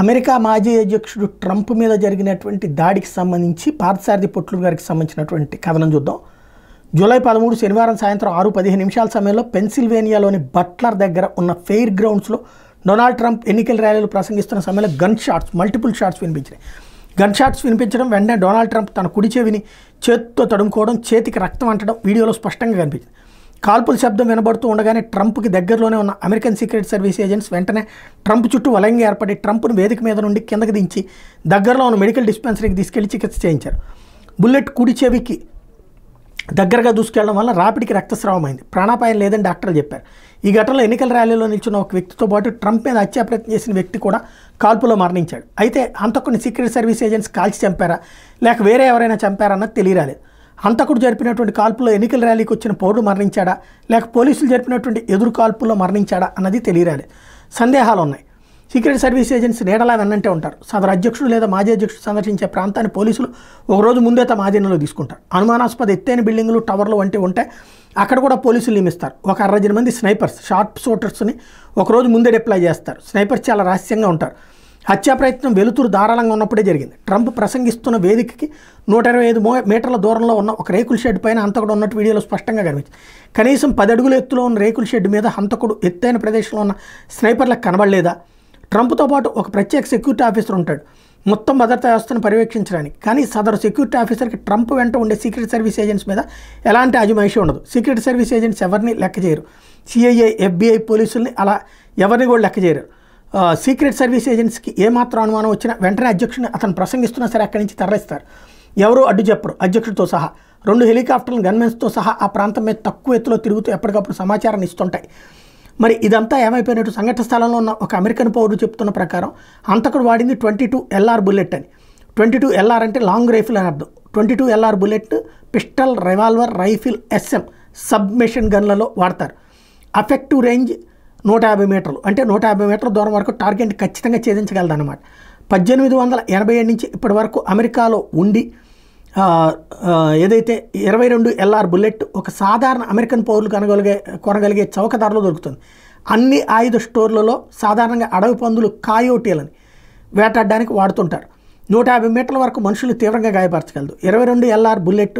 America మాజీ అధ్యక్షుడు Trump మీద జరిగినటువంటి దాడికి సంబంధించి పార్థసారథి పొట్లు గారికి సంబంధించినటువంటి కథనం చూద్దాం జూలై పదమూడు శనివారం సాయంత్రం ఆరు పదిహేను నిమిషాల సమయంలో పెన్సిల్వేనియాలోని బట్లర్ దగ్గర ఉన్న ఫెయిర్ గ్రౌండ్స్లో డొనాల్డ్ ట్రంప్ ఎన్నికల ర్యాలీలు ప్రసంగిస్తున్న సమయంలో గన్ షాట్స్ మల్టిపుల్ షాట్స్ వినిపించినాయి గన్ షాట్స్ వినిపించడం వెంటనే డొనాల్డ్ ట్రంప్ తన కుడి చెవిని చేతితో తడుముకోవడం చేతికి రక్తం అంటడం వీడియోలో స్పష్టంగా కనిపించింది కాల్పుల శబ్దం వినబడుతూ ఉండగానే ట్రంప్కి దగ్గరలోనే ఉన్న అమెరికన్ సీక్రెట్ సర్వీస్ ఏజెంట్స్ వెంటనే ట్రంప్ చుట్టూ వలయంగా ఏర్పడి ట్రంప్ను వేదిక మీద నుండి కిందకి దించి దగ్గరలో ఉన్న మెడికల్ డిస్పెన్సరీకి తీసుకెళ్లి చికిత్స చేయించారు బుల్లెట్ కుడి చెవికి దగ్గరగా దూసుకెళ్లడం వల్ల రాపిడికి రక్తస్రావం అయింది ప్రాణాపాయం లేదని డాక్టర్లు చెప్పారు ఈ ఘటనలో ఎన్నికల ర్యాలీలో నిల్చున్న ఒక వ్యక్తితో పాటు ట్రంప్ మీద హత్యా ప్రయత్నం చేసిన వ్యక్తి కూడా కాల్పులో మరణించాడు అయితే అంతకుని సీక్రెట్ సర్వీస్ ఏజెంట్స్ కాల్చి చంపారా లేక వేరే ఎవరైనా చంపారన్నది తెలియరాలేదు హంతకుడు జరిపినటువంటి కాల్పుల్లో ఎన్నికల ర్యాలీకి వచ్చిన పౌరుడు మరణించాడా లేక పోలీసులు జరిపినటువంటి ఎదురు కాల్పుల్లో మరణించాడా అన్నది తెలియరాలి సందేహాలు ఉన్నాయి సీక్రెట్ సర్వీస్ ఏజెన్సీ నీడలా వెన్నంటే ఉంటారు సదరు అధ్యక్షుడు లేదా మాజీ అధ్యక్షుడు సందర్శించే ప్రాంతాన్ని పోలీసులు ఒకరోజు ముందే తమ ఆధీనంలో తీసుకుంటారు అనుమానాస్పద ఎత్తైన బిల్డింగులు టవర్లు వంటివి ఉంటే అక్కడ కూడా పోలీసులు నియమిస్తారు ఒక అరవై మంది స్నైపర్స్ షార్ప్ షూటర్స్ని ఒకరోజు ముందే డిప్లాయ్ చేస్తారు స్నైపర్స్ చాలా రహస్యంగా ఉంటారు హత్యా ప్రయత్నం వెలుతురు ధారాళంగా ఉన్నప్పుడే జరిగింది ట్రంప్ ప్రసంగిస్తున్న వేదికకి నూట ఇరవై ఐదు మీటర్ల దూరంలో ఉన్న ఒక రేకుల షెడ్ పైన హంతకుడు ఉన్నట్టు వీడియోలో స్పష్టంగా కనిపించింది కనీసం పది అడుగుల ఎత్తులో ఉన్న రేకుల షెడ్ మీద హంతకుడు ఎత్తైన ప్రదేశంలో ఉన్న స్నైపర్లకు కనబడలేదా ట్రంప్తో పాటు ఒక ప్రత్యేక సెక్యూరిటీ ఆఫీసర్ ఉంటాడు మొత్తం భద్రతా వ్యవస్థను పర్యవేక్షించడానికి కానీ సదరు సెక్యూరిటీ ఆఫీసర్కి ట్రంప్ వెంట ఉండే సీక్రెట్ సర్వీస్ ఏజెంట్స్ మీద ఎలాంటి అజమైషి ఉండదు సీక్రెట్ సర్వీస్ ఏజెంట్స్ ఎవరిని లెక్క చేయరు సిఐఏ ఎఫ్బిఐ పోలీసుల్ని అలా ఎవరిని కూడా లెక్క చేయరు సీక్రెట్ సర్వీస్ ఏజెన్సీకి ఏమాత్రం అనుమానం వచ్చినా వెంటనే అధ్యక్షుడిని అతను ప్రసంగిస్తున్నా సరే అక్కడి నుంచి తరలిస్తారు ఎవరూ అడ్డు చెప్పరు అధ్యక్షుడితో సహా రెండు హెలికాప్టర్లు గన్మెన్స్తో సహా ఆ ప్రాంతం మీద తక్కువ ఎత్తులో తిరుగుతూ ఎప్పటికప్పుడు సమాచారాన్ని ఇస్తుంటాయి మరి ఇదంతా ఏమైపోయినట్టు సంఘటన స్థలంలో ఉన్న ఒక అమెరికన్ పౌరుడు చెప్తున్న ప్రకారం అంతకుడు వాడింది ట్వంటీ టూ ఎల్ఆర్ బుల్లెట్ అని ట్వంటీ టూ ఎల్ఆర్ అంటే లాంగ్ రైఫిల్ అని అర్థం twenty two LR bullet pistol revolver rifle SM submission గన్లలో వాడతారు అఫెక్టివ్ రేంజ్ నూట యాభై మీటర్లు అంటే నూట యాభై మీటర్ల దూరం వరకు టార్గెట్ ఖచ్చితంగా ఛేదించగలదన్నమాట పద్దెనిమిది వందల ఎనభై ఏడు నుంచి ఇప్పటి వరకు అమెరికాలో ఉండి ఏదైతే ఇరవై రెండు ఎల్ఆర్ బుల్లెట్ ఒక సాధారణ అమెరికన్ పౌరులు కనగలిగే కొనగలిగే చౌక ధరలో దొరుకుతుంది అన్ని ఆయుధ స్టోర్లలో సాధారణంగా అడవి పందులు కాయోటీలని వేటాడడానికి వాడుతుంటారు నూట యాభై మీటర్ల వరకు మనుషులు తీవ్రంగా గాయపరచగలదు ఇరవై రెండు ఎల్ఆర్ బుల్లెట్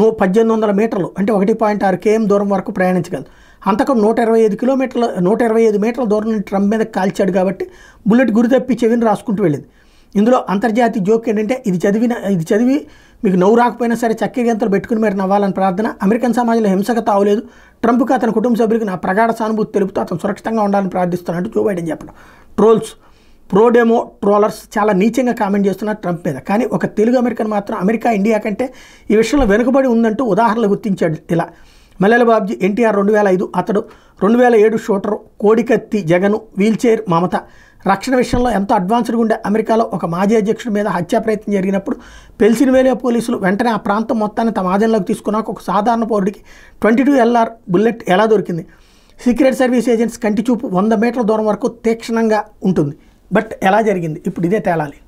నూ పద్దెనిమిది వందల మీటర్లు అంటే ఒకటి పాయింట్ ఆరు కేఎం దూరం వరకు ప్రయాణించగలదు అంతకు నూట ఇరవై ఐదు కిలోమీటర్ల నూట ఇరవై ఐదు మీటర్ల దూరం ట్రంప్ మీద కాల్చాడు కాబట్టి బుల్లెట్ గురి తప్పి చెవిని రాసుకుంటూ వెళ్ళింది ఇందులో అంతర్జాతీయ జోక్ ఏంటంటే ఇది చదివిన ఇది చదివి మీకు నవ్వు రాకపోయినా సరే చక్కెర గంతలు పెట్టుకుని మీరు నవ్వాలని ప్రార్థన అమెరికన్ సమాజంలో హింసకు తావలేదు ట్రంప్కి అతని కుటుంబ సభ్యులకు నా ప్రగాఢ సానుభూతి తెలుపుతూ అతను సురక్షితంగా ఉండాలని ప్రార్థిస్తున్నాడు జో బైడెన్ చెప్పడం ట్రోల్స్ ప్రోడెమో ట్రోలర్స్ చాలా నీచంగా కామెంట్ చేస్తున్నారు ట్రంప్ మీద కానీ ఒక తెలుగు అమెరికన్ మాత్రం అమెరికా ఇండియా కంటే ఈ విషయంలో వెనుకబడి ఉందంటూ ఉదాహరణలు గుర్తించాడు ఇలా మల్లెల బాబ్జీ ఎన్టీఆర్ రెండు వేల ఐదు అతడు రెండు వేల ఏడు షూటరు కోడికత్తి జగను వీల్చైర్ మమత రక్షణ విషయంలో ఎంతో అడ్వాన్స్డ్గా ఉండే అమెరికాలో ఒక మాజీ అధ్యక్షుడి మీద హత్యా ప్రయత్నం జరిగినప్పుడు పెన్సిల్వేలియా పోలీసులు వెంటనే ఆ ప్రాంతం మొత్తాన్ని తమ ఆధీనంలోకి తీసుకున్నాక ఒక సాధారణ పౌరుడికి ట్వంటీ టూ ఎల్ఆర్ బుల్లెట్ ఎలా దొరికింది సీక్రెట్ సర్వీస్ ఏజెంట్స్ కంటి చూపు వంద మీటర్ల దూరం వరకు తీక్షణంగా ఉంటుంది బట్ ఎలా జరిగింది ఇప్పుడు ఇదే తేలాలి